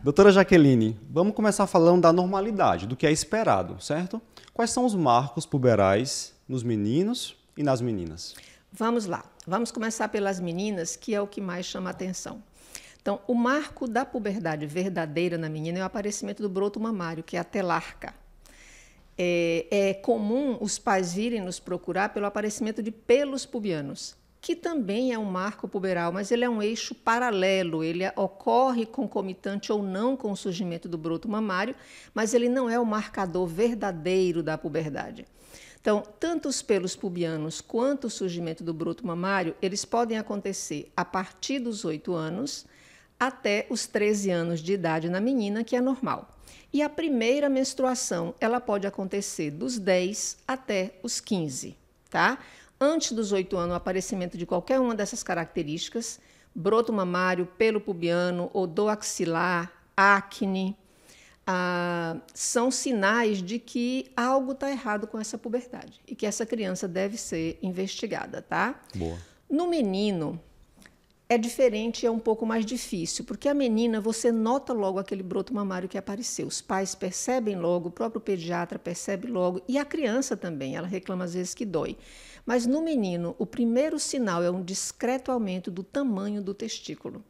Doutora Jaqueline, vamos começar falando da normalidade, do que é esperado, certo? Quais são os marcos puberais nos meninos e nas meninas? Vamos lá, vamos começar pelas meninas, que é o que mais chama atenção. Então, o marco da puberdade verdadeira na menina é o aparecimento do broto mamário, que é a telarca. É, é comum os pais virem nos procurar pelo aparecimento de pelos pubianos, que também é um marco puberal, mas ele é um eixo paralelo, ele ocorre concomitante ou não com o surgimento do broto mamário, mas ele não é o marcador verdadeiro da puberdade. Então, tanto os pelos pubianos quanto o surgimento do broto mamário, eles podem acontecer a partir dos 8 anos até os 13 anos de idade na menina, que é normal. E a primeira menstruação, ela pode acontecer dos 10 até os 15, tá? antes dos oito anos o aparecimento de qualquer uma dessas características, broto mamário, pelo pubiano, odor axilar, acne, ah, são sinais de que algo está errado com essa puberdade e que essa criança deve ser investigada, tá? Boa. No menino, é diferente, é um pouco mais difícil, porque a menina você nota logo aquele broto mamário que apareceu. Os pais percebem logo, o próprio pediatra percebe logo e a criança também, ela reclama às vezes que dói. Mas no menino, o primeiro sinal é um discreto aumento do tamanho do testículo.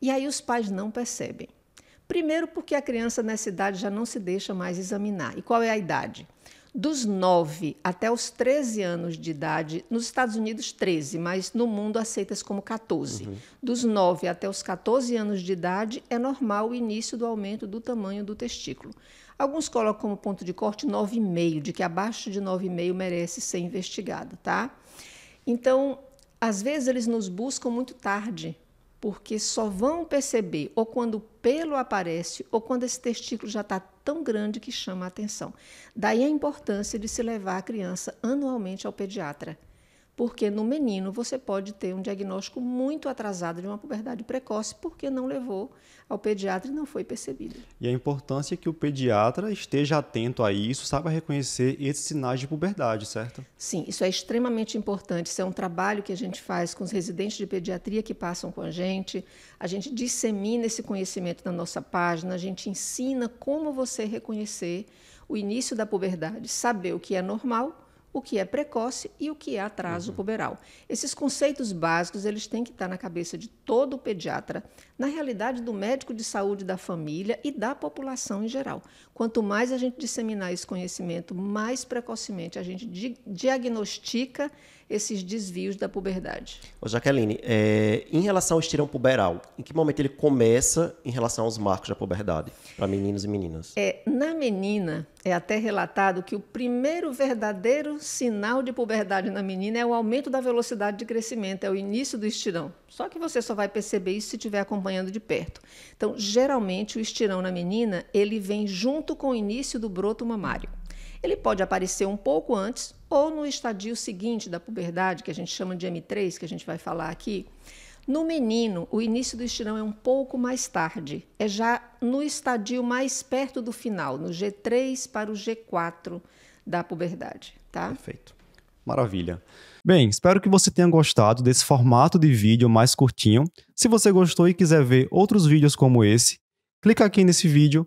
E aí os pais não percebem. Primeiro, porque a criança nessa idade já não se deixa mais examinar. E qual é a idade? Dos 9 até os 13 anos de idade, nos Estados Unidos 13, mas no mundo aceitas como 14. Uhum. Dos 9 até os 14 anos de idade é normal o início do aumento do tamanho do testículo. Alguns colocam como ponto de corte 9,5, de que abaixo de 9,5 merece ser investigado, tá? Então, às vezes eles nos buscam muito tarde, porque só vão perceber ou quando o pelo aparece ou quando esse testículo já está tão grande que chama a atenção. Daí a importância de se levar a criança anualmente ao pediatra. Porque no menino você pode ter um diagnóstico muito atrasado de uma puberdade precoce, porque não levou ao pediatra e não foi percebido. E a importância é que o pediatra esteja atento a isso, saiba reconhecer esses sinais de puberdade, certo? Sim, isso é extremamente importante. Isso é um trabalho que a gente faz com os residentes de pediatria que passam com a gente. A gente dissemina esse conhecimento na nossa página, a gente ensina como você reconhecer o início da puberdade, saber o que é normal o que é precoce e o que é atraso uhum. puberal. Esses conceitos básicos eles têm que estar na cabeça de todo pediatra, na realidade do médico de saúde da família e da população em geral. Quanto mais a gente disseminar esse conhecimento, mais precocemente a gente di diagnostica esses desvios da puberdade. Ô Jaqueline, é, em relação ao estirão puberal, em que momento ele começa em relação aos marcos da puberdade para meninos e meninas? É, na menina, é até relatado que o primeiro verdadeiro sinal de puberdade na menina é o aumento da velocidade de crescimento, é o início do estirão. Só que você só vai perceber isso se estiver acompanhando de perto. Então, geralmente, o estirão na menina, ele vem junto com o início do broto mamário. Ele pode aparecer um pouco antes ou no estadio seguinte da puberdade, que a gente chama de M3, que a gente vai falar aqui. No menino, o início do estirão é um pouco mais tarde, é já no estadio mais perto do final, no G3 para o G4 da puberdade, tá? Perfeito. Maravilha. Bem, espero que você tenha gostado desse formato de vídeo mais curtinho. Se você gostou e quiser ver outros vídeos como esse, clica aqui nesse vídeo